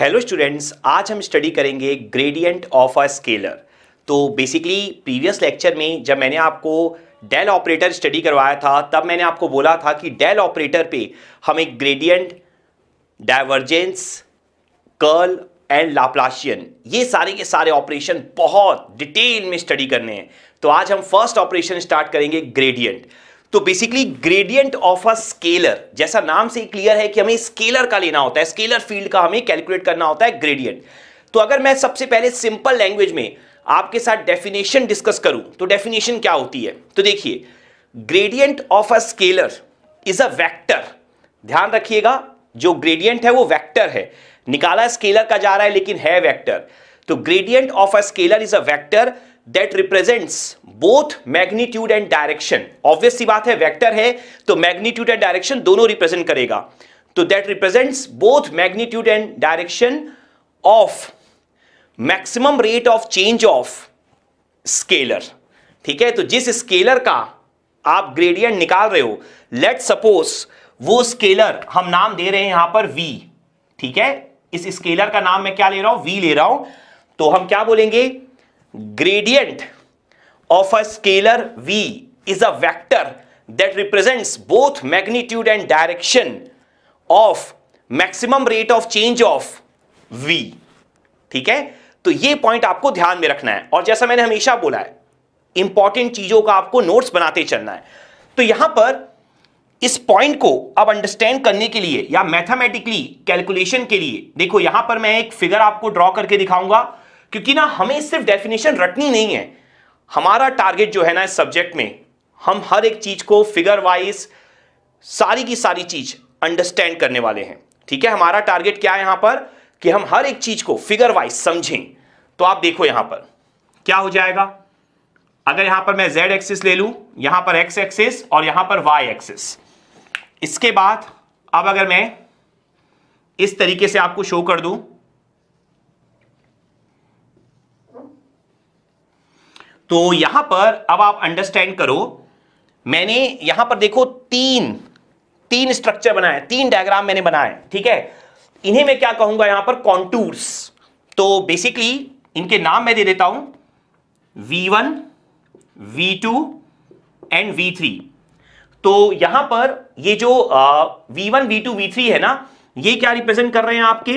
hello students आज हम study करेंगे ग्रेडियंट ऑफ अ स्केलर तो बेसिकली प्रीवियस लेक्चर में जब मैंने आपको डेल ऑपरेटर स्टडी करवाया था तब मैंने आपको बोला था कि डेल ऑपरेटर पे हम एक gradient divergence curl and Laplacian ये सारे के सारे ऑपरेशन बहुत डिटेल में स्टडी करने हैं तो आज हम फर्स्ट ऑपरेशन स्टार्ट करेंगे ग्रेडियंट तो basically gradient of a scalar जैसा नाम से क्लियर है कि हमें स्केलर का लेना होता है स्केलर फील्ड का हमें कैलकुलेट करना होता है ग्रेडियंट तो अगर मैं सबसे पहले सिंपल लैंग्वेज में आपके साथ डेफिनेशन डिस्कस करूं तो डेफिनेशन क्या होती है तो देखिए gradient of a scalar is a vector ध्यान रखिएगा जो ग्रेडियंट है वो वेक्टर है निकाला स्केलर का जा रहा है लेकिन है वेक्टर तो gradient of a scalar is a vector that represents both magnitude and direction obvious बात है वेक्टर है तो मैग्नीट्यूड एंड डायरेक्शन दोनों रिप्रेजेंट करेगा तो that represents both magnitude and direction of maximum rate of change of scalar ठीक है तो जिस स्केलर का आप ग्रेडियंट निकाल रहे हो लेट सपोज वो स्केलर हम नाम दे रहे हैं यहां पर v ठीक है इस स्केलर का नाम मैं क्या ले रहा हूं v ले रहा हूं तो हम क्या बोलेंगे gradient of a scalar v is a vector that represents both magnitude and direction of maximum rate of change of v ठीक है तो ये पॉइंट आपको ध्यान में रखना है और जैसा मैंने हमेशा बोला है इंपॉर्टेंट चीजों का आपको नोट्स बनाते चलना है तो यहां पर इस पॉइंट को अब अंडरस्टैंड करने के लिए या मैथमेटिकली कैलकुलेशन के लिए देखो यहां पर मैं एक फिगर आपको ड्रॉ करके दिखाऊंगा क्योंकि ना हमें सिर्फ डेफिनेशन रटनी नहीं है हमारा टारगेट जो है ना इस सब्जेक्ट में हम हर एक चीज को फिगर वाइज सारी की सारी चीज अंडरस्टैंड करने वाले हैं ठीक है हमारा टारगेट क्या है यहां पर कि हम हर एक चीज को फिगर वाइज समझें तो आप देखो यहां पर क्या हो जाएगा अगर यहां पर मैं जेड एक्सिस ले लू यहां पर एक्स एक्सिस और यहां पर वाई एक्सिस इसके बाद अब अगर मैं इस तरीके से आपको शो कर दूं तो यहां पर अब आप अंडरस्टैंड करो मैंने यहां पर देखो तीन तीन स्ट्रक्चर बनाए तीन डायग्राम मैंने बनाए ठीक है इन्हें मैं क्या कहूंगा यहां पर कॉन्टूर्स तो बेसिकली इनके नाम मैं दे देता हूं V1, V2 एंड वी तो यहां पर ये जो V1, V2, V3 है ना ये क्या रिप्रेजेंट कर रहे हैं आपके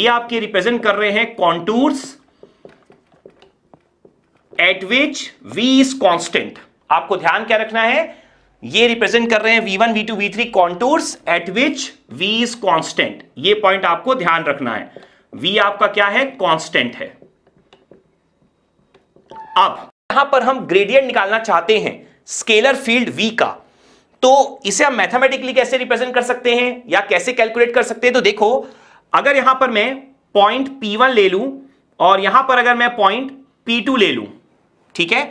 ये आपके रिप्रेजेंट कर रहे हैं contours at which V is constant आपको ध्यान क्या रखना है ये रिप्रेजेंट कर रहे हैं V one two V three contours at which V is constant ये पॉइंट आपको ध्यान रखना है v आपका क्या है कॉन्स्टेंट है अब यहां पर हम ग्रेडियंट निकालना चाहते हैं स्केलर फील्ड v का तो इसे हम मैथमेटिकली कैसे रिप्रेजेंट कर सकते हैं या कैसे कैलकुलेट कर सकते हैं तो देखो अगर यहां पर मैं पॉइंट P1 ले लूं और यहां पर अगर मैं पॉइंट P2 ले लूं ठीक है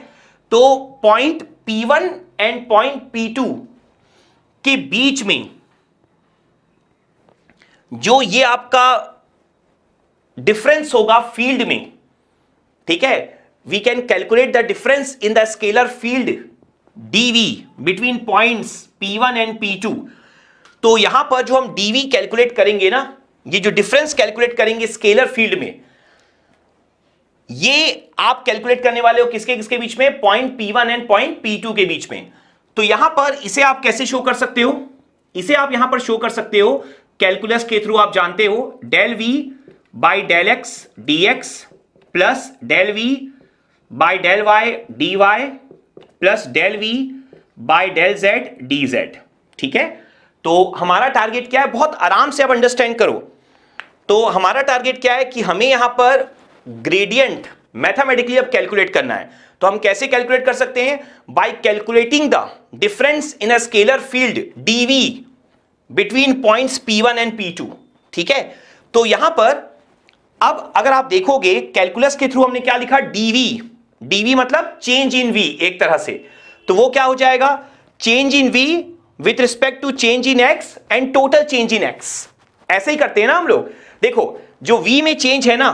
तो point P1 and point P2 के बीच में जो ये आपका डिफरेंस होगा फील्ड में ठीक है we can calculate the difference in the scalar field dv between points P1 and P2 तो यहां पर जो हम डीवी कैलकुलेट करेंगे ना ये जो डिफरेंस कैलकुलेट करेंगे स्केलर फील्ड में ये आप कैलकुलेट करने वाले हो किसके किसके बीच में point P one and point P two के बीच में तो यहां पर इसे आप कैसे शो कर सकते हो इसे आप यहां पर शो कर सकते हो कैलकुलस के थ्रू आप जानते हो del V by del X D X plus del V by del Y D Y plus del V by del Z D Z ठीक है तो हमारा टारगेट क्या है बहुत आराम से आप अंडरस्टैंड करो तो हमारा टारगेट क्या है कि हमें यहां पर ग्रेडियंट मैथमेटिकली अब कैलकुलेट करना है तो हम कैसे कैलकुलेट कर सकते हैं by calculating the difference in a scalar field DV between points one and two ठीक है तो यहां पर अब अगर आप देखोगे कैलकुलस के थ्रू हमने क्या लिखा डीवी डीवी मतलब चेंज इन वी एक तरह से तो वो क्या हो जाएगा change in V with respect to change in X and total change in X ऐसे ही करते हैं ना हम लोग देखो जो वी में चेंज है ना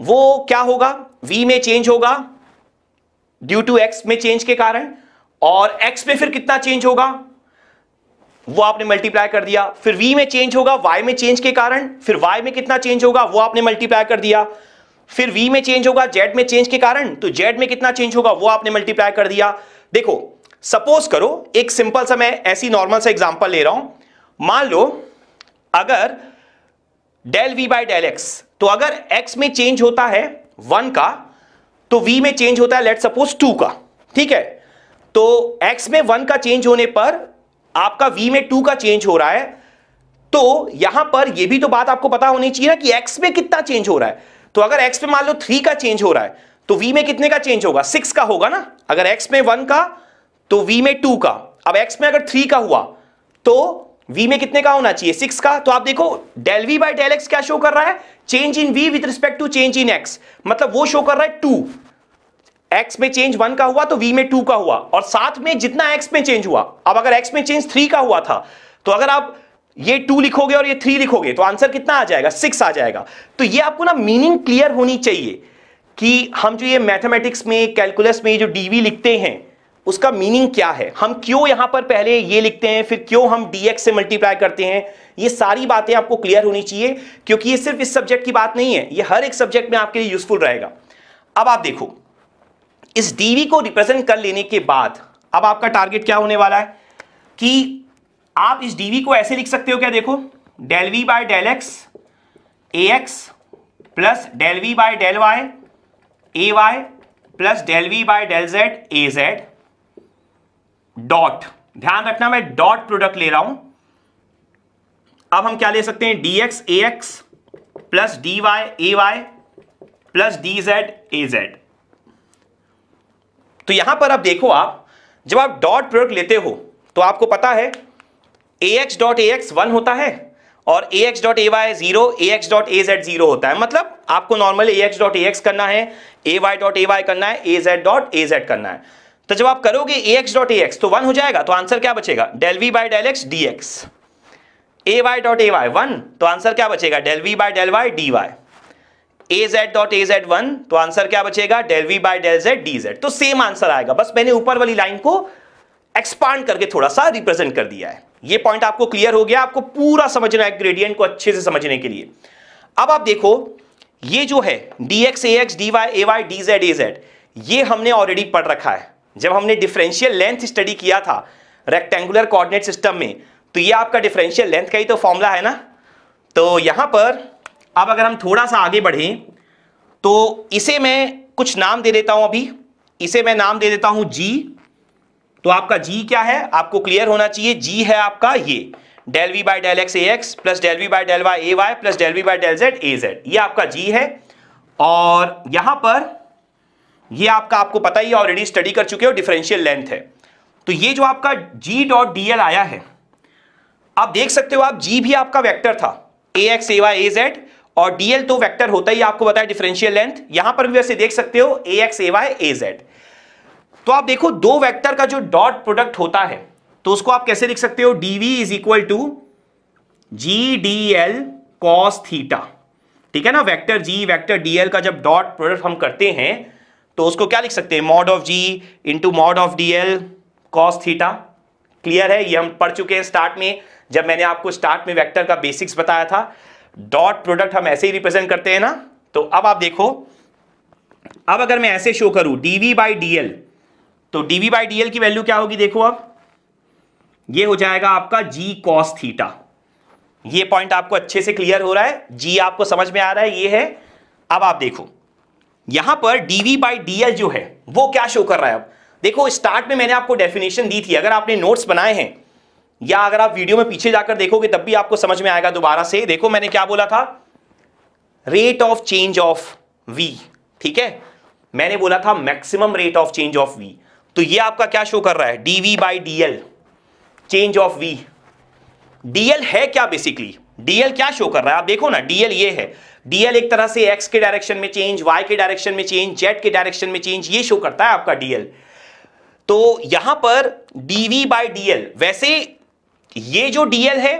वो क्या होगा v में चेंज होगा ड्यू टू x में चेंज के कारण और x में फिर कितना चेंज होगा वो आपने मल्टीप्लाई कर दिया फिर v में चेंज होगा y में चेंज के कारण फिर y में कितना चेंज होगा वो आपने मल्टीप्लाई कर दिया फिर v में चेंज होगा z में चेंज के कारण तो z में कितना चेंज होगा वो आपने मल्टीप्लाई कर दिया देखो सपोज करो एक सिंपल सा मैं ऐसी नॉर्मल सा एग्जांपल ले रहा हूं मान लो अगर del v by del X तो अगर x में चेंज होता है वन का तो v में चेंज होता है लेट सपोज टू का ठीक है तो x में वन का चेंज होने पर आपका v में टू का चेंज हो रहा है तो यहां पर यह भी तो बात आपको पता होनी चाहिए ना कि x में कितना चेंज हो रहा है तो अगर x में मान लो थ्री का चेंज हो रहा है तो v में कितने का चेंज होगा सिक्स का होगा ना अगर x में वन का तो v में टू का अब x में अगर थ्री का हुआ तो v में कितने का होना चाहिए सिक्स का तो आप देखो del v by del X क्या शो कर रहा है change in v with respect to change in x मतलब वो शो कर रहा है टू x में चेंज वन का हुआ तो v में टू का हुआ और साथ में जितना x में चेंज हुआ अब अगर x में चेंज थ्री का हुआ था तो अगर आप ये टू लिखोगे और ये थ्री लिखोगे तो आंसर कितना आ जाएगा सिक्स आ जाएगा तो ये आपको ना मीनिंग क्लियर होनी चाहिए कि हम जो ये मैथमेटिक्स में कैलकुलस में जो डीवी लिखते हैं उसका मीनिंग क्या है हम क्यों यहां पर पहले ये लिखते हैं फिर क्यों हम dx से मल्टीप्लाई करते हैं ये सारी बातें आपको क्लियर होनी चाहिए क्योंकि ये सिर्फ इस सब्जेक्ट की बात नहीं है ये हर एक सब्जेक्ट में आपके लिए यूजफुल रहेगा अब आप देखो इस dv को रिप्रेजेंट कर लेने के बाद अब आपका टारगेट क्या होने वाला है कि आप इस dv को ऐसे लिख सकते हो क्या देखो del V by del X A X plus del V by del Y A Y plus del V by del Z A Z dot ध्यान रखना मैं डॉट प्रोडक्ट ले रहा हूं अब हम क्या ले सकते हैं D X A X plus D Y A Y plus D Z A Z तो यहां पर अब देखो आप जब आप डॉट प्रोडक्ट लेते हो तो आपको पता है A X dot A X one होता है और A X dot A Y zero A X dot A Z zero होता है मतलब आपको normally A X dot A X करना है A Y dot A Y करना है A Z dot A Z करना है तो जब आप करोगे A X dot A X तो वन हो जाएगा तो आंसर क्या बचेगा del V by del X D X A Y dot A Y one तो आंसर क्या बचेगा del V by del Y D Y A Z dot A Z one तो आंसर क्या बचेगा del V by del Z D Z तो same answer आएगा बस मैंने ऊपर वाली लाइन को एक्सपांड करके थोड़ा सा रिप्रेजेंट कर दिया है ये पॉइंट आपको क्लियर हो गया आपको पूरा समझना है ग्रेडियंट को अच्छे से समझने के लिए अब आप देखो ये जो है D X A X D Y A Y D Z A Z ये हमने ऑलरेडी पढ़ रखा है जब हमने डिफरेंशियल लेंथ स्टडी किया था रेक्टेंगुलर कोऑर्डिनेट सिस्टम में तो ये आपका डिफरेंशियल लेंथ का ही तो फॉर्मूला है ना तो यहां पर अब अगर हम थोड़ा सा आगे बढ़ें तो इसे मैं कुछ नाम दे देता हूं अभी इसे मैं नाम दे देता हूं जी तो आपका जी क्या है आपको क्लियर होना चाहिए जी है आपका ये del V by del X A X plus del V by del Y A Y plus del V by del Z A Z ये आपका जी है और यहां पर ये आपका आपको पता ही ऑलरेडी स्टडी कर चुके हो डिफरेंशियल लेंथ है तो ये जो आपका जी डॉट डी एल आया है आप देख सकते हो आप जी भी आपका वेक्टर था ए एक्स एवा ए जेड और डीएल तो वेक्टर होता ही आपको बताया डिफरेंशियल लेंथ यहां पर भी वैसे देख सकते हो ए एक्स एवा ए जेड तो आप देखो दो वेक्टर का जो डॉट प्रोडक्ट होता है तो उसको आप कैसे लिख सकते हो DV is equal to G D L cos theta ठीक है ना वेक्टर जी वेक्टर डीएल का जब डॉट प्रोडक्ट हम करते हैं तो उसको क्या लिख सकते हैं mod of G into mod of D L cos theta clear है ये हम पढ़ चुके हैं स्टार्ट में जब मैंने आपको स्टार्ट में वेक्टर का बेसिक्स बताया था डॉट प्रोडक्ट हम ऐसे ही रिप्रेजेंट करते हैं ना तो अब आप देखो अब अगर मैं ऐसे शो करूं डीवी बाई डीएल तो डीवी बाई डीएल की वैल्यू क्या होगी देखो अब ये हो जाएगा आपका जी कॉस थीटा ये पॉइंट आपको अच्छे से क्लियर हो रहा है जी आपको समझ में आ रहा है ये है अब आप देखो यहां पर डीवी बाई डीएल जो है वो क्या शो कर रहा है अब देखो स्टार्ट में मैंने आपको डेफिनेशन दी थी अगर आपने नोट्स बनाए हैं या अगर आप वीडियो में पीछे जाकर देखोगे तब भी आपको समझ में आएगा दोबारा से देखो मैंने क्या बोला था rate of change of V ठीक है मैंने बोला था maximum rate of change of V तो ये आपका क्या शो कर रहा है DV by DL change of V DL है क्या बेसिकली डीएल क्या शो कर रहा है आप देखो ना डीएल ये है डीएल एक तरह से एक्स के डायरेक्शन में चेंज वाई के डायरेक्शन में चेंज जेड के डायरेक्शन में चेंज ये शो करता है आपका डीएल तो यहां पर डीवी बाई डीएल वैसे ये जो डीएल है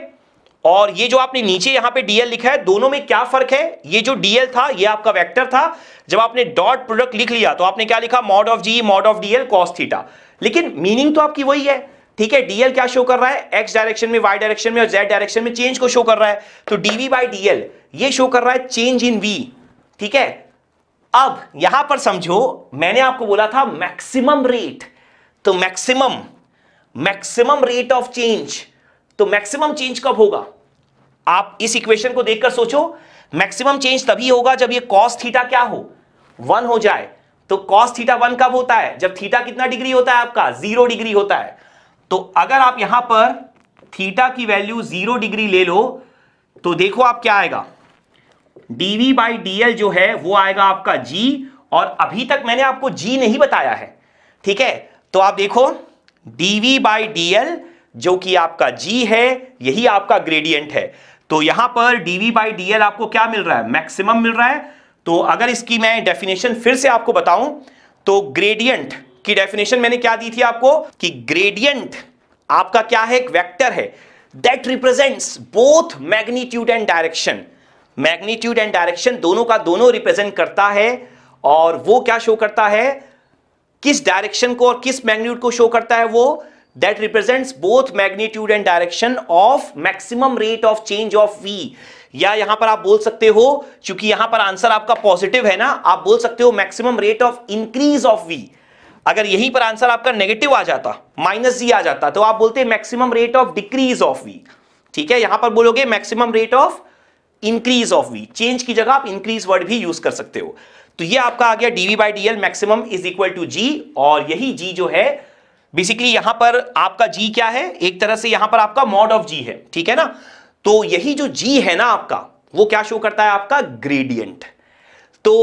और ये जो आपने नीचे यहां पे डीएल लिखा है दोनों में क्या फर्क है ये जो डीएल था ये आपका वेक्टर था जब आपने डॉट प्रोडक्ट लिख लिया तो आपने क्या लिखा mod of G mod of DL cos theta लेकिन मीनिंग तो आपकी वही है ठीक है डीएल क्या शो कर रहा है एक्स डायरेक्शन में वाई डायरेक्शन में और जेड डायरेक्शन में चेंज को शो कर रहा है तो डीवी बाई डीएल ये शो कर रहा है चेंज इन वी ठीक है अब यहां पर समझो मैंने आपको बोला था मैक्सिमम रेट तो maximum maximum rate of change तो मैक्सिमम चेंज कब होगा आप इस इक्वेशन को देखकर सोचो मैक्सिमम चेंज तभी होगा जब ये कॉस थीटा क्या हो वन हो जाए तो कॉस थीटा वन कब होता है जब थीटा कितना डिग्री होता है आपका जीरो डिग्री होता है तो अगर आप यहां पर थीटा की वैल्यू जीरो डिग्री ले लो तो देखो आप क्या आएगा डीवी बाई डीएल जो है वो आएगा आपका जी और अभी तक मैंने आपको जी नहीं बताया है ठीक है तो आप देखो डीवी बाई डीएल जो कि आपका जी है यही आपका ग्रेडियंट है तो यहां पर डीवी बाई डीएल आपको क्या मिल रहा है मैक्सिमम मिल रहा है तो अगर इसकी मैं डेफिनेशन फिर से आपको बताऊं तो ग्रेडियंट की डेफिनेशन मैंने क्या दी थी आपको कि ग्रेडियंट आपका क्या है एक वेक्टर है that represents both magnitude and direction magnitude and direction दोनों का दोनों रिप्रेजेंट करता है और वो क्या शो करता है किस डायरेक्शन को और किस मैग्नीट्यूड को शो करता है वो that represents both magnitude and direction of maximum rate of change of V या यहां पर आप बोल सकते हो क्योंकि यहां पर आंसर आपका पॉजिटिव है ना आप बोल सकते हो maximum rate of increase of V अगर यहीं पर आंसर आपका नेगेटिव आ जाता माइनस जी e आ जाता तो आप बोलते maximum rate of decrease of V ठीक है यहां पर बोलोगे maximum rate of increase of V change की जगह आप इंक्रीज वर्ड भी यूज कर सकते हो तो ये आपका आ गया DV by DL maximum is equal to G और यही जी जो है बेसिकली यहां पर आपका जी क्या है एक तरह से यहां पर आपका मॉड ऑफ जी है ठीक है ना तो यही जो जी है ना आपका वो क्या शो करता है आपका ग्रेडियंट तो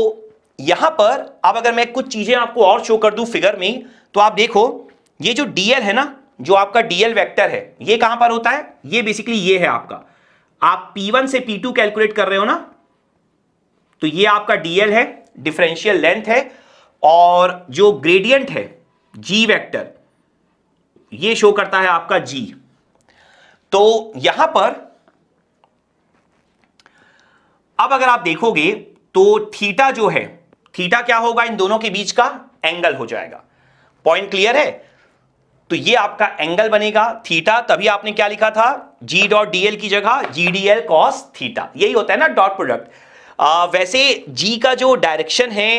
यहां पर अब अगर मैं कुछ चीजें आपको और शो कर दू फिगर में तो आप देखो ये जो डीएल है ना जो आपका डीएल वेक्टर है ये कहां पर होता है ये बेसिकली ये है आपका आप P1 से P2 कैलकुलेट कर रहे हो ना तो ये आपका डीएल है डिफरेंशियल लेंथ है और जो ग्रेडियंट है जी वेक्टर ये शो करता है आपका जी तो यहां पर अब अगर आप देखोगे तो थीटा जो है थीटा क्या होगा इन दोनों के बीच का एंगल हो जाएगा पॉइंट क्लियर है तो ये आपका एंगल बनेगा थीटा तभी आपने क्या लिखा था जी डॉट डीएल की जगह G D L cos theta यही होता है ना डॉट प्रोडक्ट वैसे जी का जो डायरेक्शन है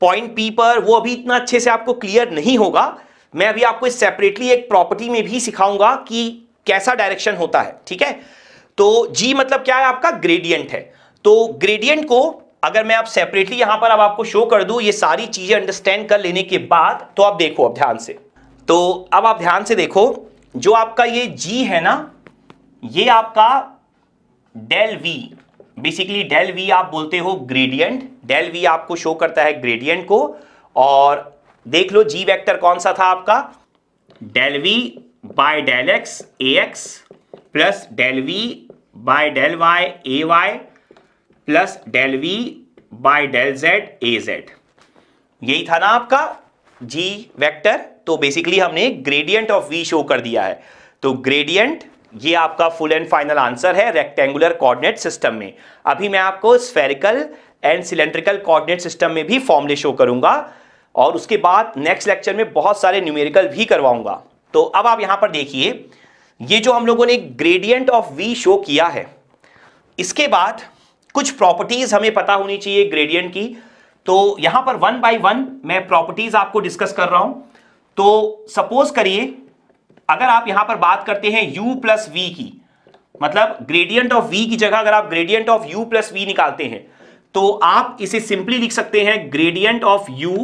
पॉइंट पी पर वो अभी इतना अच्छे से आपको क्लियर नहीं होगा मैं अभी आपको सेपरेटली एक प्रॉपर्टी में भी सिखाऊंगा कि कैसा डायरेक्शन होता है ठीक है तो जी मतलब क्या है आपका ग्रेडियंट है तो ग्रेडियंट को अगर मैं आप सेपरेटली यहां पर अब आपको शो कर दूं ये सारी चीजें अंडरस्टैंड कर लेने के बाद तो आप देखो अब ध्यान से तो अब आप ध्यान से देखो जो आपका ये जी है ना ये आपका del V basically del V आप बोलते हो ग्रेडियंट डेल वी आपको शो करता है ग्रेडियंट को और देख लो जी वेक्टर कौन सा था आपका del V by del X A X plus del V by del Y A Y plus del V by del Z A Z यही था ना आपका जी वेक्टर तो बेसिकली हमने ग्रेडियंट ऑफ वी शो कर दिया है तो ग्रेडियंट ये आपका फुल एंड फाइनल आंसर है रेक्टेंगुलर कोऑर्डिनेट सिस्टम में अभी मैं आपको spherical and cylindrical coordinate system में भी फॉर्मूले शो करूंगा और उसके बाद नेक्स्ट लेक्चर में बहुत सारे न्यूमेरिकल भी करवाऊंगा तो अब आप यहां पर देखिए ये जो हम लोगों ने ग्रेडियंट ऑफ वी शो किया है इसके बाद कुछ प्रॉपर्टीज हमें पता होनी चाहिए ग्रेडियंट की तो यहां पर वन बाय वन मैं प्रॉपर्टीज आपको डिस्कस कर रहा हूं तो सपोज करिए अगर आप यहां पर बात करते हैं u प्लस वी की मतलब ग्रेडियंट ऑफ v की जगह अगर आप gradient of u plus V निकालते हैं तो आप इसे सिंपली लिख सकते हैं gradient of u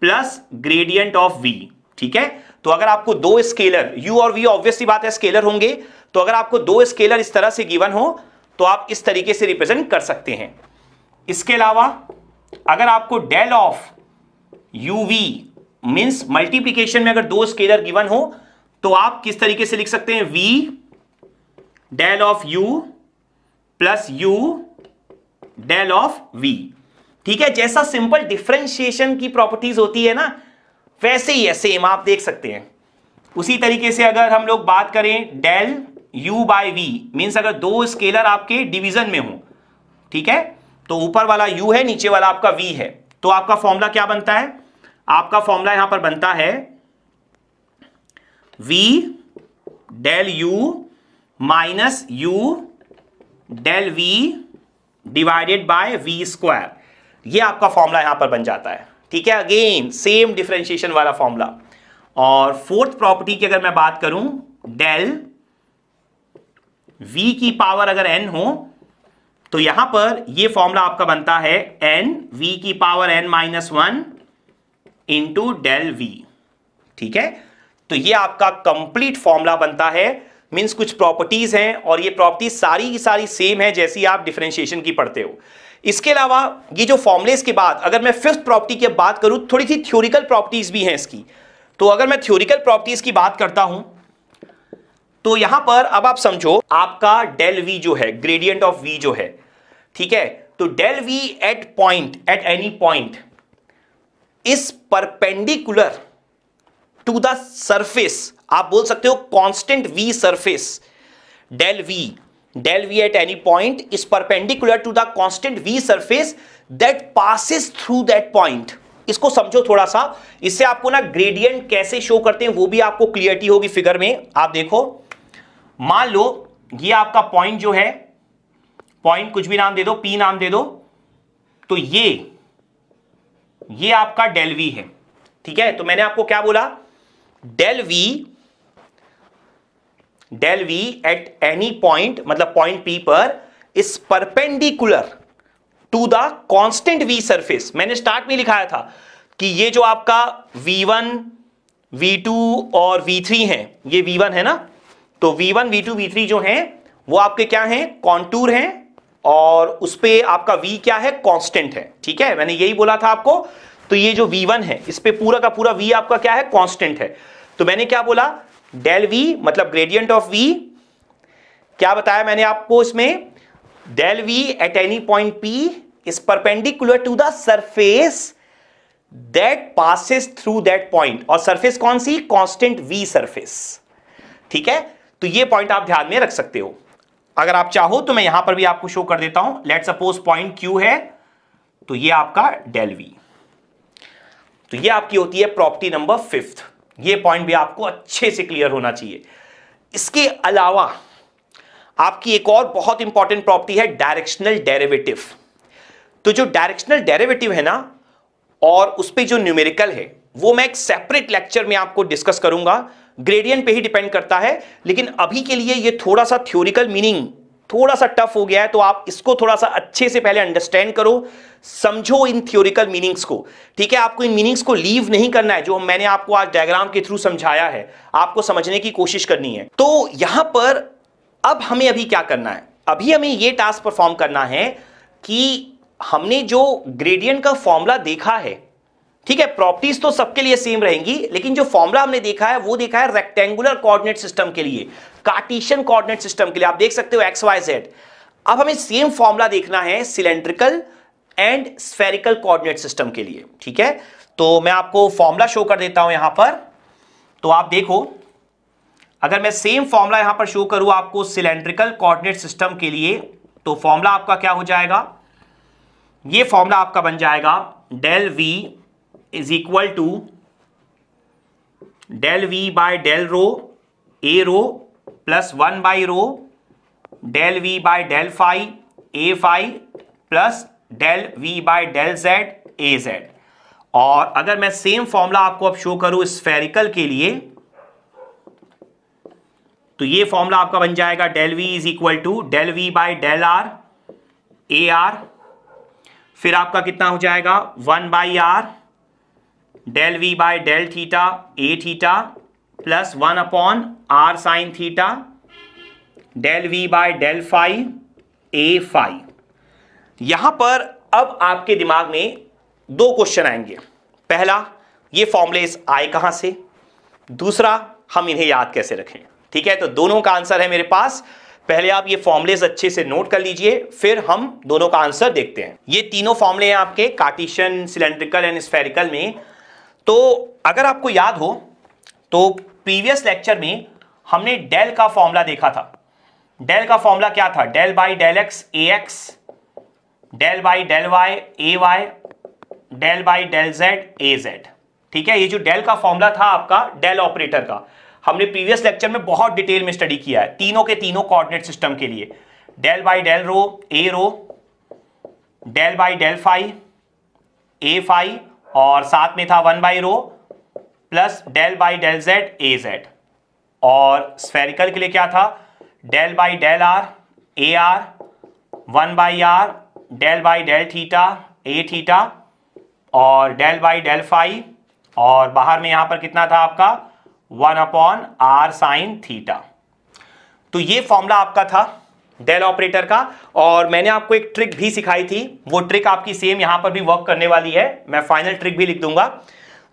plus gradient of v ठीक है तो अगर आपको दो स्केलर u और v ऑब्वियसली बात है स्केलर होंगे तो अगर आपको दो स्केलर इस तरह से गिवन हो तो आप इस तरीके से रिप्रेजेंट कर सकते हैं इसके अलावा अगर आपको del of U V means multiplication में अगर दो स्केलर गिवन हो तो आप किस तरीके से लिख सकते हैं V del of U plus U del of V ठीक है जैसा सिंपल डिफ्रेंशिएशन की प्रॉपर्टीज होती है ना वैसे ही है सेम आप देख सकते हैं उसी तरीके से अगर हम लोग बात करें del u by V means अगर दो स्केलर आपके डिवीजन में हो ठीक है तो ऊपर वाला u है नीचे वाला आपका v है तो आपका फॉर्मूला क्या बनता है आपका फॉर्मूला यहां पर बनता है v del u minus u del v divided by v square ये आपका फॉर्मूला यहां पर बन जाता है ठीक है अगेन सेम डिफ्रेंशिएशन वाला फॉर्मूला और फोर्थ प्रॉपर्टी की अगर मैं बात करूं डेल v की पावर अगर n हो तो यहां पर ये फॉर्मूला आपका बनता है एन वी की power N minus one into del V ठीक है तो ये आपका कंप्लीट फॉर्मूला बनता है मीन्स कुछ प्रॉपर्टीज हैं और ये प्रॉपर्टीज सारी की सारी सेम है जैसी आप डिफ्रेंशिएशन की पढ़ते हो इसके अलावा ये जो फॉर्मुलेज के बाद अगर मैं फिफ्थ प्रॉपर्टी की बात करूं थोड़ी सी थ्योरिकल प्रॉपर्टीज भी हैं इसकी तो अगर मैं थ्योरिकल प्रॉपर्टीज की बात करता हूं तो यहां पर अब आप समझो आपका डेल वी जो है ग्रेडियंट ऑफ वी जो है ठीक है तो del V at point at any point is perpendicular to the surface आप बोल सकते हो constant V surface del V del V at any point is perpendicular to the constant V surface that passes through that point इसको समझो थोड़ा सा इससे आपको ना ग्रेडियंट कैसे शो करते हैं वो भी आपको क्लियरिटी होगी फिगर में आप देखो मान लो ये आपका पॉइंट जो है पॉइंट कुछ भी नाम दे दो पी नाम दे दो तो ये ये आपका डेल वी है ठीक है तो मैंने आपको क्या बोला del V del V at any point मतलब पॉइंट पी पर is perpendicular to the constant V surface मैंने स्टार्ट में लिखाया था कि ये जो आपका वी वन वी टू और वी थ्री है ये वन है ना तो V1, V2, V3 जो हैं वो आपके क्या हैं कॉन्टूर हैं और उस पर आपका V क्या है कांस्टेंट है ठीक है मैंने यही बोला था आपको तो ये जो V1 है इस पर पूरा का पूरा V आपका क्या है कांस्टेंट है तो मैंने क्या बोला डेल V मतलब ग्रेडियंट ऑफ V क्या बताया मैंने आपको इसमें del V at any point P is perpendicular to the surface that passes through that point और सरफेस कौन सी कॉन्स्टेंट वी सरफेस ठीक है तो ये पॉइंट आप ध्यान में रख सकते हो अगर आप चाहो तो मैं यहां पर भी आपको शो कर देता हूं लेट सपोज पॉइंट क्यू है तो ये आपका डेल वी तो ये आपकी होती है प्रॉपर्टी नंबर फिफ्थ ये पॉइंट भी आपको अच्छे से क्लियर होना चाहिए इसके अलावा आपकी एक और बहुत इंपॉर्टेंट प्रॉपर्टी है डायरेक्शनल डेरिवेटिव तो जो डायरेक्शनल डेरिवेटिव है ना और उस पर जो न्यूमेरिकल है वो मैं एक सेपरेट लेक्चर में आपको डिस्कस करूंगा ग्रेडियंट पे ही डिपेंड करता है लेकिन अभी के लिए ये थोड़ा सा थ्योरिकल मीनिंग थोड़ा सा टफ हो गया है तो आप इसको थोड़ा सा अच्छे से पहले अंडरस्टैंड करो समझो इन थ्योरिकल मीनिंग्स को ठीक है आपको इन मीनिंग्स को लीव नहीं करना है जो मैंने आपको आज डायग्राम के थ्रू समझाया है आपको समझने की कोशिश करनी है तो यहां पर अब हमें अभी क्या करना है अभी हमें यह टास्क परफॉर्म करना है कि हमने जो ग्रेडियंट का फॉर्मूला देखा है ठीक है प्रॉपर्टीज तो सबके लिए सेम रहेंगी लेकिन जो फॉर्मूला हमने देखा है वो देखा है रेक्टेंगुलर कोऑर्डिनेट सिस्टम के लिए कार्टिशियन कोऑर्डिनेट सिस्टम के लिए आप देख सकते हो एक्स वाई जेड अब हमें सेम फॉर्मूला देखना है cylindrical and spherical coordinate system के लिए ठीक है तो मैं आपको फॉर्मूला शो कर देता हूं यहां पर तो आप देखो अगर मैं सेम फॉर्मूला यहां पर शो करूं आपको सिलेंड्रिकल कोऑर्डिनेट सिस्टम के लिए तो फॉर्मूला आपका क्या हो जाएगा ये फॉर्मूला आपका बन जाएगा del V is equal to del V by del rho A rho plus one by rho del V by del phi A phi plus del V by del Z A Z और अगर मैं same formula आपको अब show करूं spherical के लिए तो ये फॉर्मूला आपका बन जाएगा del V is equal to del V by del R A R फिर आपका कितना हो जाएगा one by R del V by del theta A theta plus one upon R sine theta del V by del five A five यहां पर अब आपके दिमाग में दो क्वेश्चन आएंगे पहला ये फॉर्मूलेस आए कहां से दूसरा हम इन्हें याद कैसे रखें ठीक है तो दोनों का आंसर है मेरे पास पहले आप ये फॉर्मुलेज अच्छे से नोट कर लीजिए फिर हम दोनों का आंसर देखते हैं ये तीनों फॉर्मुले हैं आपके कार्टिशियन सिलेंड्रिकल एंड स्फेरिकल में तो अगर आपको याद हो तो प्रीवियस लेक्चर में हमने डेल का फॉर्मूला देखा था डेल का फॉर्मूला क्या था del by del X A X del by del Y A Y del by del Z A Z ठीक है ये जो डेल का फॉर्मूला था आपका डेल ऑपरेटर का हमने प्रीवियस लेक्चर में बहुत डिटेल में स्टडी किया है तीनों के तीनों कोऑर्डिनेट सिस्टम के लिए del by del rho A rho del by del five A five और साथ में था one by rho plus del by del Z A Z और स्फेरिकल के लिए क्या था del by del R A R one by R del by del theta A theta और डेल बाई डेल फाइव और बाहर में यहां पर कितना था आपका one upon R sine theta तो ये फॉर्मूला आपका था डेल ऑपरेटर का और मैंने आपको एक ट्रिक भी सिखाई थी वो ट्रिक आपकी सेम यहां पर भी वर्क करने वाली है मैं फाइनल ट्रिक भी लिख दूंगा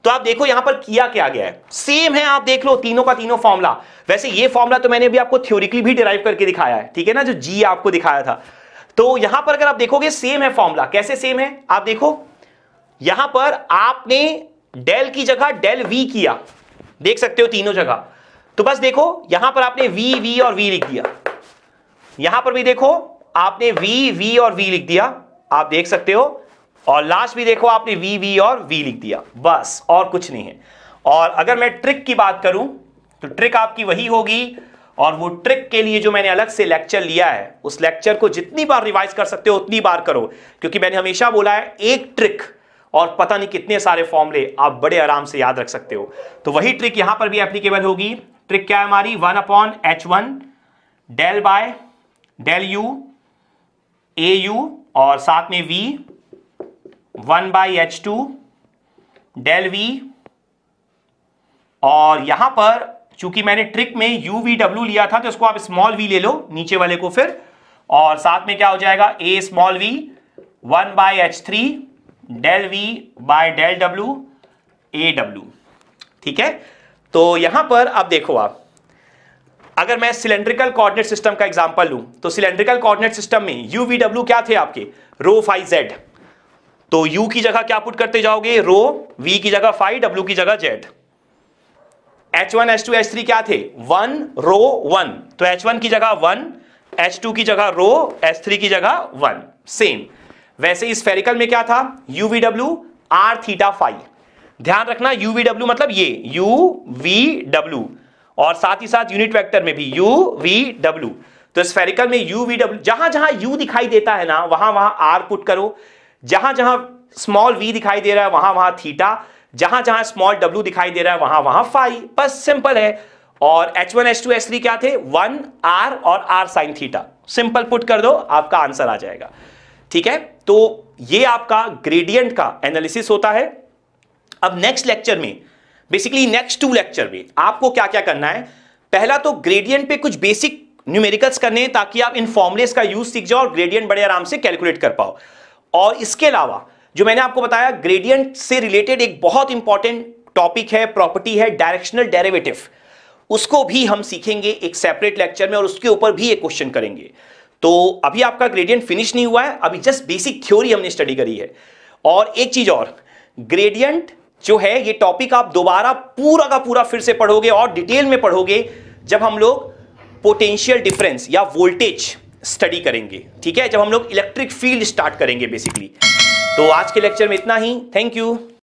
तो आप देखो यहां पर किया क्या गया है सेम है आप देख लो तीनों का तीनों फॉर्मूला वैसे ये फॉर्मुला तो मैंने भी आपको थ्योरिकली भी डिराइव करके दिखाया है ठीक है ना जो जी आपको दिखाया था तो यहां पर अगर आप देखोगे सेम है फॉर्मूला कैसे सेम है आप देखो यहां पर आपने डेल की जगह डेल वी किया देख सकते हो तीनों जगह तो बस देखो यहां पर आपने वी वी और वी लिख दिया यहां पर भी देखो आपने वी वी और वी लिख दिया आप देख सकते हो और लास्ट भी देखो आपने वी वी और वी लिख दिया बस और कुछ नहीं है और अगर मैं ट्रिक की बात करूं तो ट्रिक आपकी वही होगी और वो ट्रिक के लिए जो मैंने अलग से लेक्चर लिया है उस लेक्चर को जितनी बार रिवाइज कर सकते हो उतनी बार करो क्योंकि मैंने हमेशा बोला है एक ट्रिक और पता नहीं कितने सारे फॉर्मले आप बड़े आराम से याद रख सकते हो तो वही ट्रिक यहां पर भी एप्लीकेबल होगी ट्रिक क्या है हमारी one upon H one del by del U A U और साथ में V one by H two del V और यहां पर चूंकि मैंने ट्रिक में यू वी डब्ल्यू लिया था तो इसको आप स्मॉल वी ले लो नीचे वाले को फिर और साथ में क्या हो जाएगा A small V one by H three del V by del W A W ठीक है तो यहां पर अब देखो आप अगर मैं सिलेंड्रिकल कोऑर्डिनेट सिस्टम का एग्जांपल लूं तो सिलेंड्रिकल कोऑर्डिनेट सिस्टम में यू वी डब्ल्यू क्या थे आपके रो फाइव जेड तो यू की जगह क्या पुट करते जाओगे रो वी की जगह फाइव डब्ल्यू की जगह Z H one H two H three क्या थे वन रो वन तो वन की जगह वन एच टू की जगह रो एच थ्री की जगह वन सेम वैसे इस फेरिकल में क्या था U V W R theta five ध्यान रखना यू वी डब्ल्यू मतलब ये यू वी डब्ल्यू और साथ ही साथ यूनिट वेक्टर में भी U V W तो स्फेरिकल में U V W जहां जहां U दिखाई देता है ना वहां वहां R पुट करो जहां जहां स्मॉल V दिखाई दे रहा है वहां वहां थीटा जहां जहां स्मॉल W दिखाई दे रहा है वहां वहां फाई बस सिंपल है और H1 H2 H3 क्या थे वन R और R sine theta simple put कर दो आपका आंसर आ जाएगा ठीक है तो ये आपका ग्रेडियंट का एनालिसिस होता है अब नेक्स्ट लेक्चर में बेसिकली नेक्स्ट टू लेक्चर में आपको क्या क्या करना है पहला तो ग्रेडियंट पे कुछ बेसिक न्यूमेरिकल्स करने हैं ताकि आप इन फॉर्मुलेस का यूज सीख जाओ और ग्रेडियंट बड़े आराम से कैलकुलेट कर पाओ और इसके अलावा जो मैंने आपको बताया ग्रेडियंट से रिलेटेड एक बहुत इंपॉर्टेंट टॉपिक है प्रॉपर्टी है डायरेक्शनल डेरेवेटिव उसको भी हम सीखेंगे एक सेपरेट लेक्चर में और उसके ऊपर भी एक क्वेश्चन करेंगे तो अभी आपका ग्रेडियंट फिनिश नहीं हुआ है अभी जस्ट बेसिक थ्योरी हमने स्टडी करी है और एक चीज और ग्रेडियंट जो है ये टॉपिक आप दोबारा पूरा का पूरा फिर से पढ़ोगे और डिटेल में पढ़ोगे जब हम लोग पोटेंशियल डिफरेंस या वोल्टेज स्टडी करेंगे ठीक है जब हम लोग इलेक्ट्रिक फील्ड स्टार्ट करेंगे बेसिकली तो आज के लेक्चर में इतना ही थैंक यू